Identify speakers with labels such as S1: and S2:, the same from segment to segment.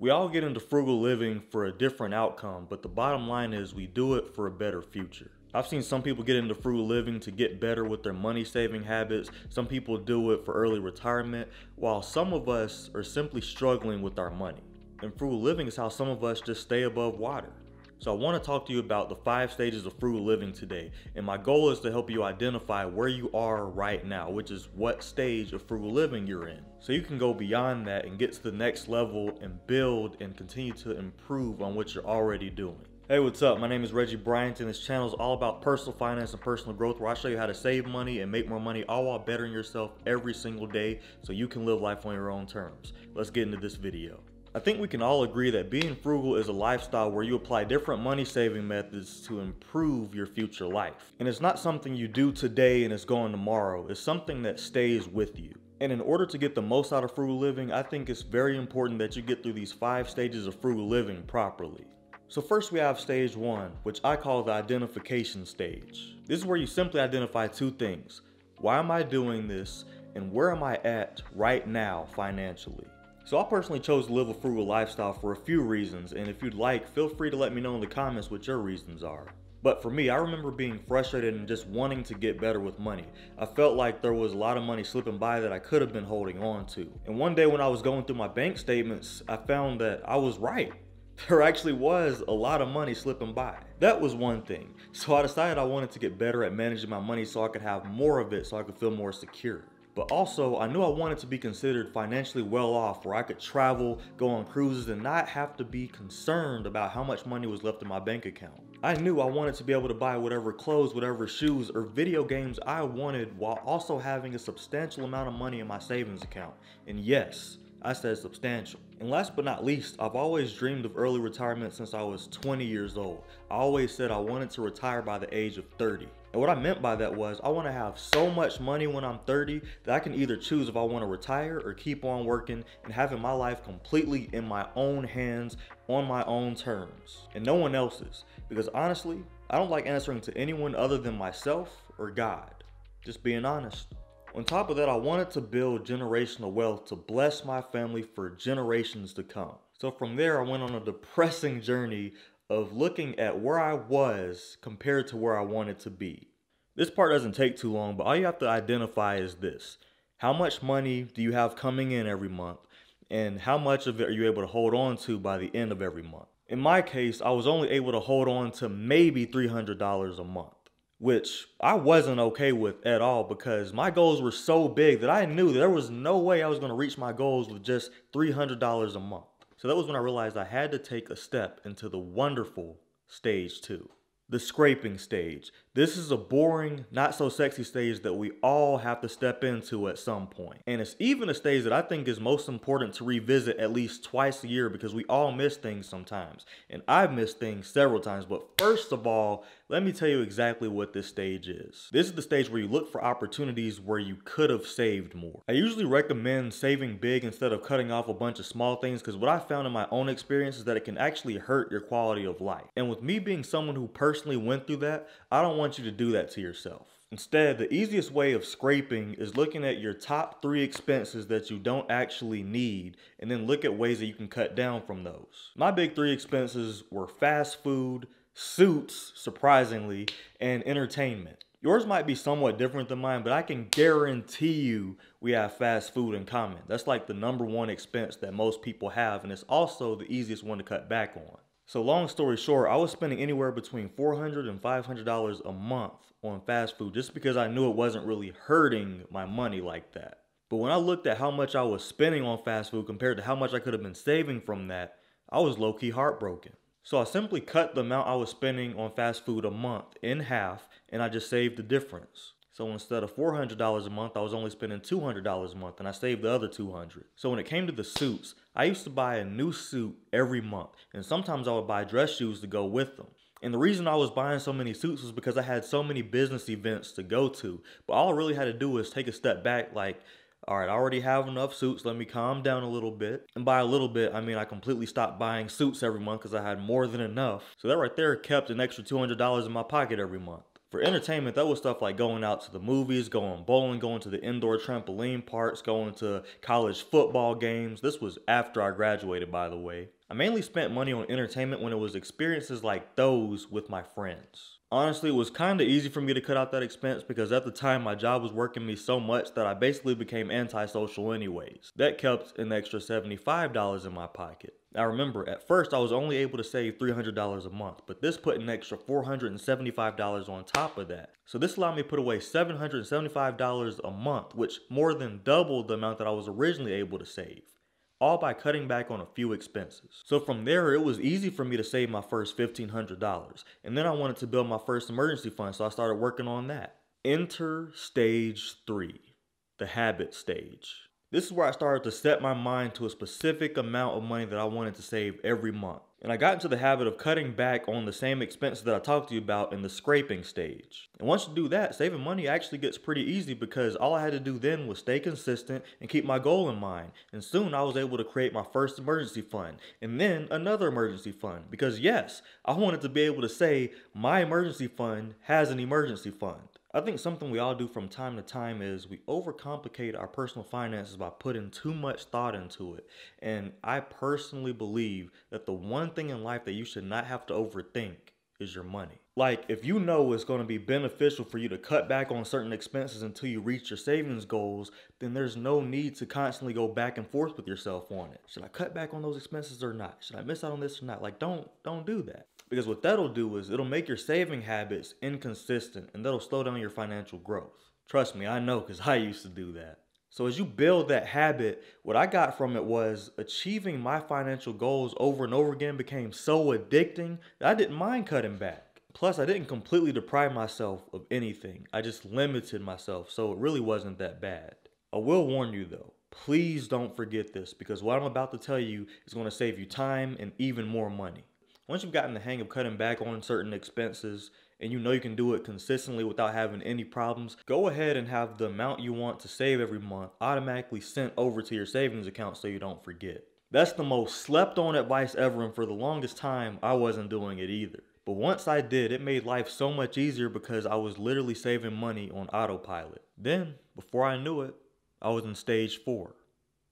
S1: We all get into frugal living for a different outcome, but the bottom line is we do it for a better future. I've seen some people get into frugal living to get better with their money saving habits. Some people do it for early retirement, while some of us are simply struggling with our money. And frugal living is how some of us just stay above water. So I want to talk to you about the five stages of frugal living today. And my goal is to help you identify where you are right now, which is what stage of frugal living you're in. So you can go beyond that and get to the next level and build and continue to improve on what you're already doing. Hey, what's up? My name is Reggie Bryant, and this channel is all about personal finance and personal growth, where I show you how to save money and make more money, all while bettering yourself every single day so you can live life on your own terms. Let's get into this video. I think we can all agree that being frugal is a lifestyle where you apply different money saving methods to improve your future life. And it's not something you do today and it's gone tomorrow, it's something that stays with you. And in order to get the most out of frugal living, I think it's very important that you get through these five stages of frugal living properly. So first we have stage one, which I call the identification stage. This is where you simply identify two things. Why am I doing this? And where am I at right now financially? So I personally chose to live a frugal lifestyle for a few reasons, and if you'd like, feel free to let me know in the comments what your reasons are. But for me, I remember being frustrated and just wanting to get better with money. I felt like there was a lot of money slipping by that I could have been holding on to. And one day when I was going through my bank statements, I found that I was right. There actually was a lot of money slipping by. That was one thing. So I decided I wanted to get better at managing my money so I could have more of it so I could feel more secure but also I knew I wanted to be considered financially well off where I could travel, go on cruises, and not have to be concerned about how much money was left in my bank account. I knew I wanted to be able to buy whatever clothes, whatever shoes, or video games I wanted while also having a substantial amount of money in my savings account. And yes, I said substantial. And last but not least, I've always dreamed of early retirement since I was 20 years old. I always said I wanted to retire by the age of 30. And what I meant by that was I want to have so much money when I'm 30 that I can either choose if I want to retire or keep on working and having my life completely in my own hands on my own terms and no one else's. Because honestly, I don't like answering to anyone other than myself or God. Just being honest. On top of that, I wanted to build generational wealth to bless my family for generations to come. So from there, I went on a depressing journey of looking at where I was compared to where I wanted to be. This part doesn't take too long, but all you have to identify is this. How much money do you have coming in every month? And how much of it are you able to hold on to by the end of every month? In my case, I was only able to hold on to maybe $300 a month, which I wasn't okay with at all because my goals were so big that I knew that there was no way I was going to reach my goals with just $300 a month. So that was when I realized I had to take a step into the wonderful stage two, the scraping stage, this is a boring, not so sexy stage that we all have to step into at some point. And it's even a stage that I think is most important to revisit at least twice a year because we all miss things sometimes. And I've missed things several times. But first of all, let me tell you exactly what this stage is. This is the stage where you look for opportunities where you could have saved more. I usually recommend saving big instead of cutting off a bunch of small things because what I found in my own experience is that it can actually hurt your quality of life. And with me being someone who personally went through that, I don't want want you to do that to yourself. Instead, the easiest way of scraping is looking at your top three expenses that you don't actually need and then look at ways that you can cut down from those. My big three expenses were fast food, suits, surprisingly, and entertainment. Yours might be somewhat different than mine, but I can guarantee you we have fast food in common. That's like the number one expense that most people have, and it's also the easiest one to cut back on. So long story short, I was spending anywhere between $400 and $500 a month on fast food just because I knew it wasn't really hurting my money like that. But when I looked at how much I was spending on fast food compared to how much I could have been saving from that, I was low key heartbroken. So I simply cut the amount I was spending on fast food a month in half and I just saved the difference. So instead of $400 a month, I was only spending $200 a month and I saved the other 200. So when it came to the suits, I used to buy a new suit every month and sometimes I would buy dress shoes to go with them. And the reason I was buying so many suits was because I had so many business events to go to. But all I really had to do was take a step back like all right, I already have enough suits. Let me calm down a little bit. And by a little bit, I mean I completely stopped buying suits every month because I had more than enough. So that right there kept an extra $200 in my pocket every month for entertainment, that was stuff like going out to the movies, going bowling, going to the indoor trampoline parks, going to college football games. This was after I graduated, by the way. I mainly spent money on entertainment when it was experiences like those with my friends. Honestly, it was kind of easy for me to cut out that expense because at the time my job was working me so much that I basically became antisocial anyways. That kept an extra $75 in my pocket. Now remember, at first I was only able to save $300 a month, but this put an extra $475 on top of that. So this allowed me to put away $775 a month, which more than doubled the amount that I was originally able to save all by cutting back on a few expenses. So from there, it was easy for me to save my first $1,500. And then I wanted to build my first emergency fund, so I started working on that. Enter stage three, the habit stage. This is where I started to set my mind to a specific amount of money that I wanted to save every month. And I got into the habit of cutting back on the same expenses that I talked to you about in the scraping stage. And once you do that, saving money actually gets pretty easy because all I had to do then was stay consistent and keep my goal in mind. And soon I was able to create my first emergency fund and then another emergency fund because yes, I wanted to be able to say my emergency fund has an emergency fund. I think something we all do from time to time is we overcomplicate our personal finances by putting too much thought into it. And I personally believe that the one thing in life that you should not have to overthink is your money. Like, if you know it's going to be beneficial for you to cut back on certain expenses until you reach your savings goals, then there's no need to constantly go back and forth with yourself on it. Should I cut back on those expenses or not? Should I miss out on this or not? Like, don't don't do that. Because what that'll do is it'll make your saving habits inconsistent and that'll slow down your financial growth. Trust me, I know because I used to do that. So, as you build that habit, what I got from it was achieving my financial goals over and over again became so addicting that I didn't mind cutting back. Plus, I didn't completely deprive myself of anything, I just limited myself, so it really wasn't that bad. I will warn you though, please don't forget this because what I'm about to tell you is going to save you time and even more money once you've gotten the hang of cutting back on certain expenses and you know you can do it consistently without having any problems, go ahead and have the amount you want to save every month automatically sent over to your savings account so you don't forget. That's the most slept on advice ever, and for the longest time, I wasn't doing it either. But once I did, it made life so much easier because I was literally saving money on autopilot. Then, before I knew it, I was in stage four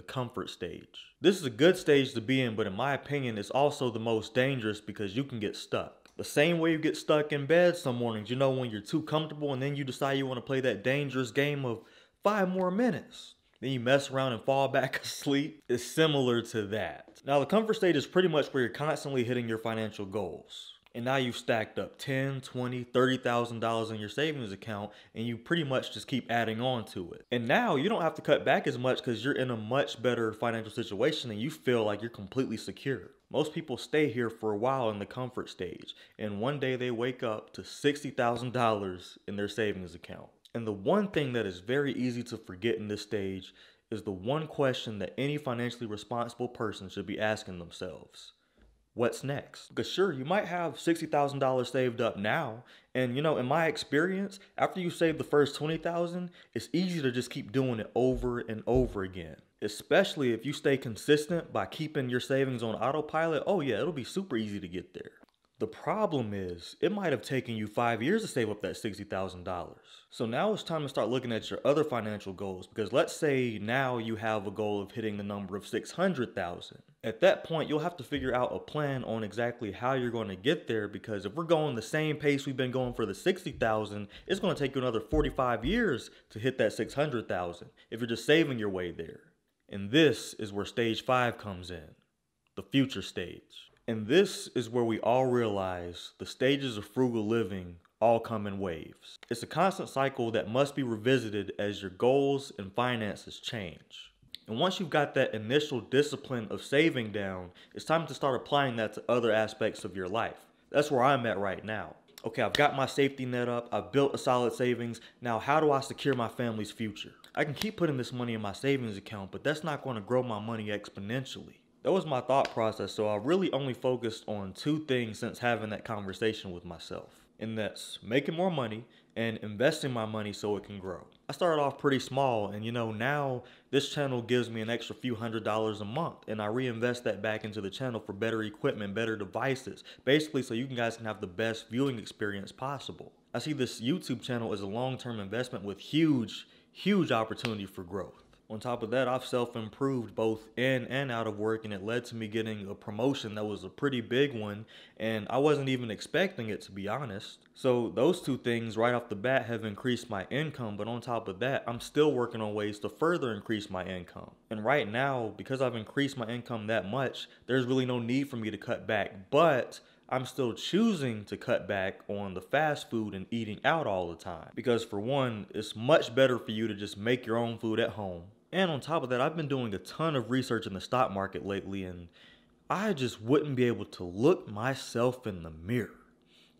S1: the comfort stage. This is a good stage to be in, but in my opinion, it's also the most dangerous because you can get stuck. The same way you get stuck in bed some mornings, you know, when you're too comfortable and then you decide you want to play that dangerous game of five more minutes. Then you mess around and fall back asleep. It's similar to that. Now, the comfort state is pretty much where you're constantly hitting your financial goals and now you've stacked up 10 20 $30000 in your savings account and you pretty much just keep adding on to it and now you don't have to cut back as much because you're in a much better financial situation and you feel like you're completely secure most people stay here for a while in the comfort stage and one day they wake up to $60000 in their savings account and the one thing that is very easy to forget in this stage is the one question that any financially responsible person should be asking themselves what's next? Because sure, you might have $60,000 saved up now. And you know, in my experience, after you save the first 20,000, it's easy to just keep doing it over and over again. Especially if you stay consistent by keeping your savings on autopilot, oh yeah, it'll be super easy to get there. The problem is, it might have taken you five years to save up that $60,000. So now it's time to start looking at your other financial goals because let's say now you have a goal of hitting the number of 600,000. At that point, you'll have to figure out a plan on exactly how you're going to get there because if we're going the same pace we've been going for the 60,000, it's going to take you another 45 years to hit that 600,000 if you're just saving your way there. And this is where stage five comes in, the future stage. And this is where we all realize the stages of frugal living all come in waves. It's a constant cycle that must be revisited as your goals and finances change. And once you've got that initial discipline of saving down, it's time to start applying that to other aspects of your life. That's where I'm at right now. Okay, I've got my safety net up, I've built a solid savings. Now, how do I secure my family's future? I can keep putting this money in my savings account, but that's not going to grow my money exponentially that was my thought process. So I really only focused on two things since having that conversation with myself. And that's making more money and investing my money so it can grow. I started off pretty small and you know now this channel gives me an extra few hundred dollars a month and I reinvest that back into the channel for better equipment, better devices, basically so you guys can have the best viewing experience possible. I see this YouTube channel as a long-term investment with huge, huge opportunity for growth on top of that, I've self improved both in and out of work, and it led to me getting a promotion that was a pretty big one, and I wasn't even expecting it to be honest. So, those two things right off the bat have increased my income, but on top of that, I'm still working on ways to further increase my income. And right now, because I've increased my income that much, there's really no need for me to cut back, but I'm still choosing to cut back on the fast food and eating out all the time. Because, for one, it's much better for you to just make your own food at home and on top of that, I've been doing a ton of research in the stock market lately, and I just wouldn't be able to look myself in the mirror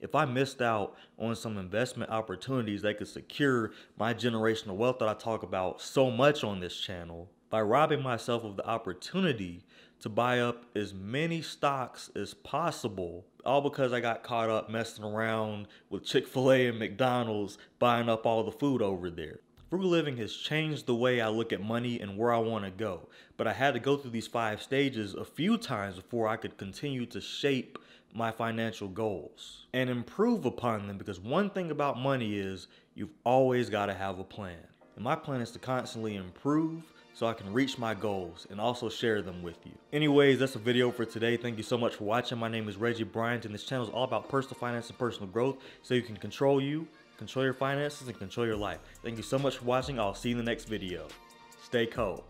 S1: if I missed out on some investment opportunities that could secure my generational wealth that I talk about so much on this channel by robbing myself of the opportunity to buy up as many stocks as possible, all because I got caught up messing around with Chick fil A and McDonald's buying up all the food over there. Frugal living has changed the way I look at money and where I want to go, but I had to go through these five stages a few times before I could continue to shape my financial goals and improve upon them because one thing about money is you've always got to have a plan. And my plan is to constantly improve so I can reach my goals and also share them with you. Anyways, that's the video for today. Thank you so much for watching. My name is Reggie Bryant and this channel is all about personal finance and personal growth so you can control you control your finances, and control your life. Thank you so much for watching. I'll see you in the next video. Stay cold.